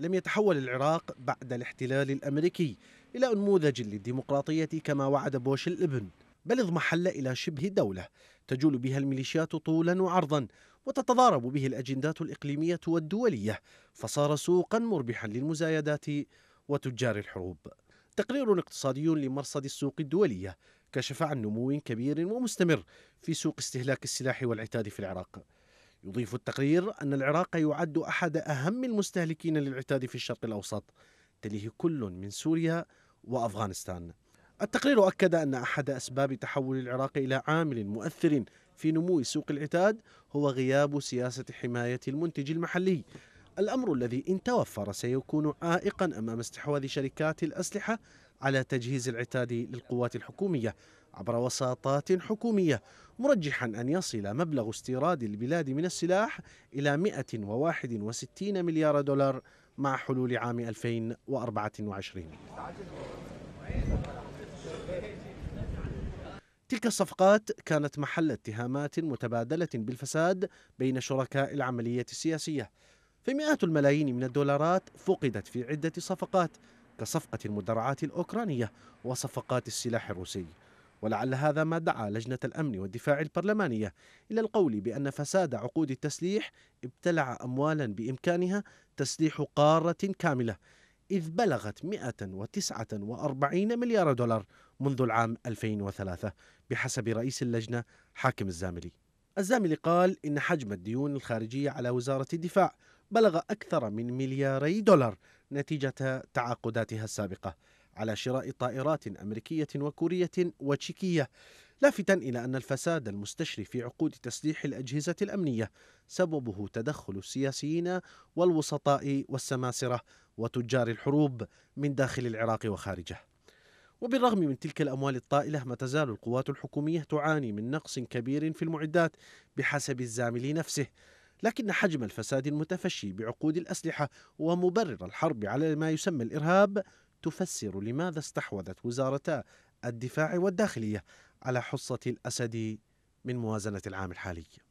لم يتحول العراق بعد الاحتلال الأمريكي إلى أنموذج للديمقراطية كما وعد بوش الابن بل اضمحل إلى شبه دولة تجول بها الميليشيات طولا وعرضا وتتضارب به الأجندات الإقليمية والدولية فصار سوقا مربحا للمزايدات وتجار الحروب تقرير اقتصادي لمرصد السوق الدولية كشف عن نمو كبير ومستمر في سوق استهلاك السلاح والعتاد في العراق يضيف التقرير أن العراق يعد أحد أهم المستهلكين للعتاد في الشرق الأوسط تليه كل من سوريا وأفغانستان التقرير أكد أن أحد أسباب تحول العراق إلى عامل مؤثر في نمو سوق العتاد هو غياب سياسة حماية المنتج المحلي الأمر الذي إن توفر سيكون عائقا أمام استحواذ شركات الأسلحة على تجهيز العتاد للقوات الحكومية عبر وساطات حكومية مرجحا أن يصل مبلغ استيراد البلاد من السلاح إلى 161 مليار دولار مع حلول عام 2024 تلك الصفقات كانت محل اتهامات متبادلة بالفساد بين شركاء العملية السياسية فمئات الملايين من الدولارات فقدت في عدة صفقات كصفقة المدرعات الأوكرانية وصفقات السلاح الروسي ولعل هذا ما دعا لجنة الأمن والدفاع البرلمانية إلى القول بأن فساد عقود التسليح ابتلع أموالا بإمكانها تسليح قارة كاملة إذ بلغت 149 مليار دولار منذ العام 2003 بحسب رئيس اللجنة حاكم الزاملي الزاملي قال إن حجم الديون الخارجية على وزارة الدفاع بلغ أكثر من ملياري دولار نتيجة تعاقداتها السابقة على شراء طائرات أمريكية وكورية وتشيكية لافتا إلى أن الفساد المستشري في عقود تسليح الأجهزة الأمنية سببه تدخل السياسيين والوسطاء والسماسرة وتجار الحروب من داخل العراق وخارجه وبالرغم من تلك الأموال الطائلة ما تزال القوات الحكومية تعاني من نقص كبير في المعدات بحسب الزامل نفسه لكن حجم الفساد المتفشي بعقود الأسلحة ومبرر الحرب على ما يسمى الإرهاب تفسر لماذا استحوذت وزارتا الدفاع والداخلية على حصة الأسد من موازنة العام الحالي